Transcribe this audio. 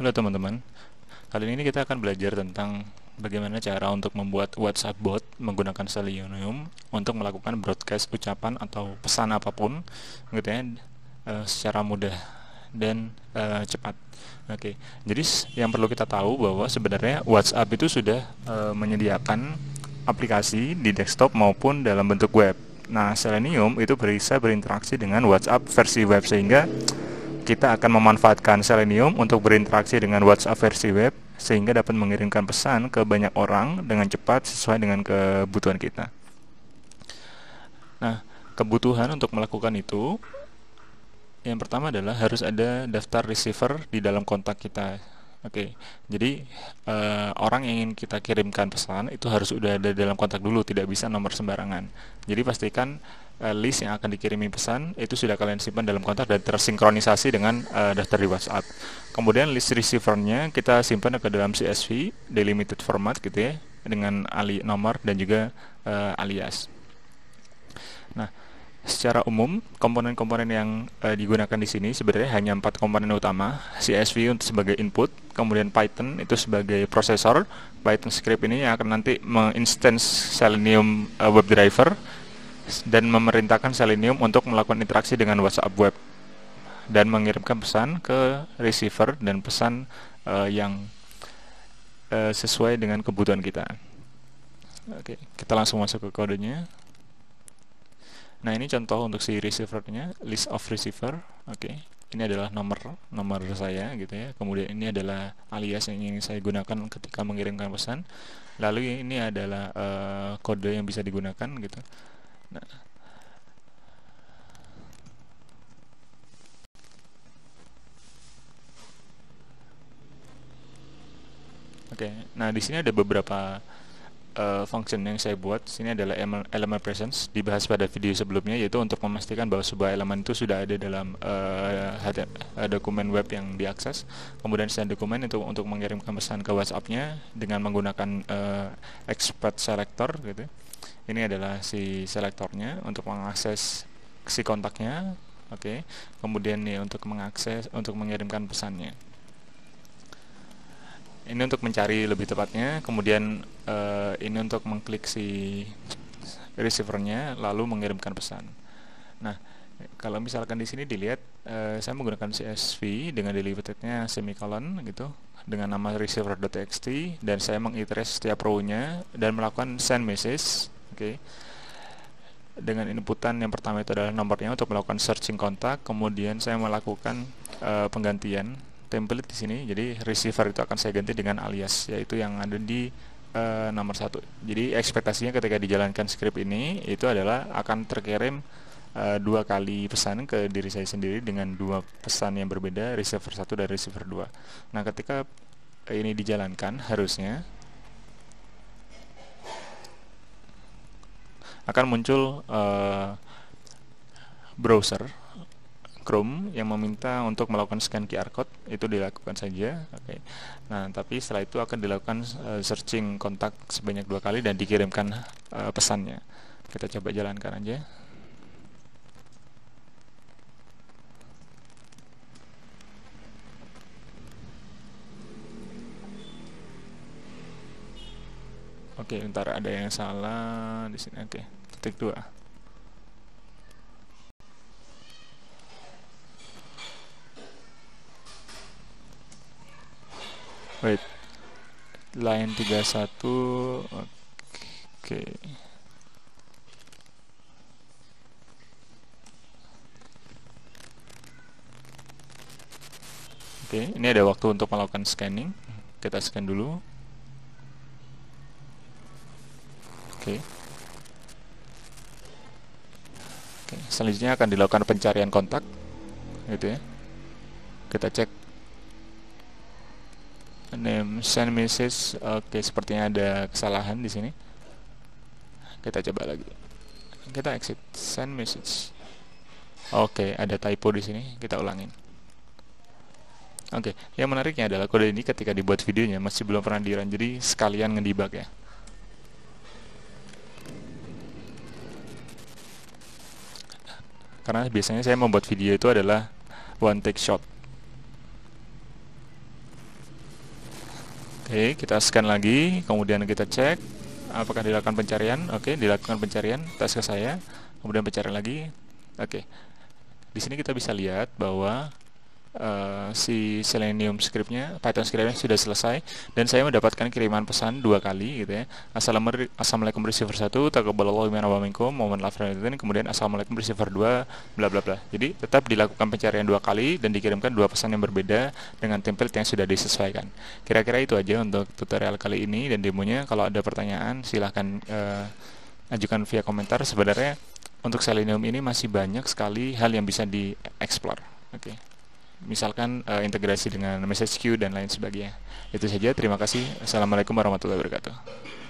Halo teman-teman, kali ini kita akan belajar tentang bagaimana cara untuk membuat WhatsApp bot menggunakan Selenium untuk melakukan broadcast ucapan atau pesan apapun gitu ya eh, secara mudah dan e, cepat. Oke, jadi yang perlu kita tahu bahwa sebenarnya WhatsApp itu sudah e, menyediakan aplikasi di desktop maupun dalam bentuk web. Nah, Selenium itu bisa berinteraksi dengan WhatsApp versi web sehingga kita akan memanfaatkan Selenium untuk berinteraksi dengan WhatsApp versi web sehingga dapat mengirimkan pesan ke banyak orang dengan cepat sesuai dengan kebutuhan kita. Nah, kebutuhan untuk melakukan itu yang pertama adalah harus ada daftar receiver di dalam kontak kita. Oke, okay. jadi e, orang yang ingin kita kirimkan pesan itu harus sudah ada dalam kontak dulu, tidak bisa nomor sembarangan. Jadi pastikan Eh, list yang akan dikirimi pesan itu sudah kalian simpan dalam kontak dan tersinkronisasi dengan uh, daftar di WhatsApp. Kemudian list receivernya kita simpan ke dalam CSV delimited format gitu ya dengan ali nomor dan juga uh, alias. Nah, secara umum komponen-komponen yang uh, digunakan di sini sebenarnya hanya empat komponen utama CSV untuk sebagai input kemudian Python itu sebagai prosesor Python script ini yang akan nanti menginstance Selenium WebDriver dan memerintahkan Selenium untuk melakukan interaksi dengan WhatsApp web dan mengirimkan pesan ke receiver dan pesan uh, yang uh, sesuai dengan kebutuhan kita. Oke, okay, kita langsung masuk ke kodenya. Nah, ini contoh untuk si receivernya, list of receiver. Oke, okay. ini adalah nomor nomor saya gitu ya. Kemudian ini adalah alias yang ingin saya gunakan ketika mengirimkan pesan. Lalu ini adalah uh, kode yang bisa digunakan gitu Nah. Oke, nah di sini ada beberapa uh, function yang saya buat. Sini adalah element presence dibahas pada video sebelumnya yaitu untuk memastikan bahwa sebuah elemen itu sudah ada dalam uh, dokumen web yang diakses. Kemudian send dokumen itu untuk mengirimkan pesan ke WhatsApp-nya dengan menggunakan uh, expert selector gitu. Ya ini adalah si selektornya untuk mengakses si kontaknya oke okay. kemudian nih untuk mengakses untuk mengirimkan pesannya ini untuk mencari lebih tepatnya kemudian uh, ini untuk mengklik si receivernya lalu mengirimkan pesan nah kalau misalkan di sini dilihat uh, saya menggunakan CSV dengan delivery-nya semicolon gitu dengan nama receiver.txt dan saya mengiterate setiap row-nya dan melakukan send message oke okay. dengan inputan yang pertama itu adalah nomornya untuk melakukan searching kontak kemudian saya melakukan uh, penggantian template di sini jadi receiver itu akan saya ganti dengan alias yaitu yang ada di uh, nomor satu jadi ekspektasinya ketika dijalankan script ini itu adalah akan terkirim uh, dua kali pesan ke diri saya sendiri dengan dua pesan yang berbeda receiver satu dan receiver 2 nah ketika ini dijalankan harusnya akan muncul uh, browser Chrome yang meminta untuk melakukan scan QR code itu dilakukan saja. Oke. Okay. Nah, tapi setelah itu akan dilakukan uh, searching kontak sebanyak dua kali dan dikirimkan uh, pesannya. Kita coba jalankan aja. Oke, okay, ntar ada yang salah di sini. Oke, okay, titik dua. Wait, line 31 Oke Oke, ini ada waktu untuk melakukan scanning. Kita scan dulu. Oke. Okay. okay. selanjutnya akan dilakukan pencarian kontak. Gitu ya. Kita cek name send message. Oke, okay, sepertinya ada kesalahan di sini. Kita coba lagi. Kita exit send message. Oke, ada typo di sini. Kita ulangin. Oke, okay. yang menariknya adalah kode ini ketika dibuat videonya masih belum pernah di-run, jadi sekalian ngedebug ya. karena biasanya saya membuat video itu adalah one take shot Oke, kita scan lagi, kemudian kita cek apakah dilakukan pencarian. Oke, dilakukan pencarian, tes ke saya, kemudian pencarian lagi. Oke, di sini kita bisa lihat bahwa uh, si Selenium scriptnya, Python scriptnya sudah selesai dan saya mendapatkan kiriman pesan dua kali gitu ya. Assalamualaikum receiver satu, taqabbalallahu minna wa minkum, momen lafranitin, kemudian Assalamualaikum receiver dua, bla bla bla. Jadi tetap dilakukan pencarian dua kali dan dikirimkan dua pesan yang berbeda dengan template yang sudah disesuaikan. Kira-kira itu aja untuk tutorial kali ini dan demonya. Kalau ada pertanyaan silahkan uh, ajukan via komentar. Sebenarnya untuk Selenium ini masih banyak sekali hal yang bisa dieksplor. Oke. Okay misalkan uh, integrasi dengan message queue dan lain sebagainya. Itu saja, terima kasih. Assalamualaikum warahmatullahi wabarakatuh.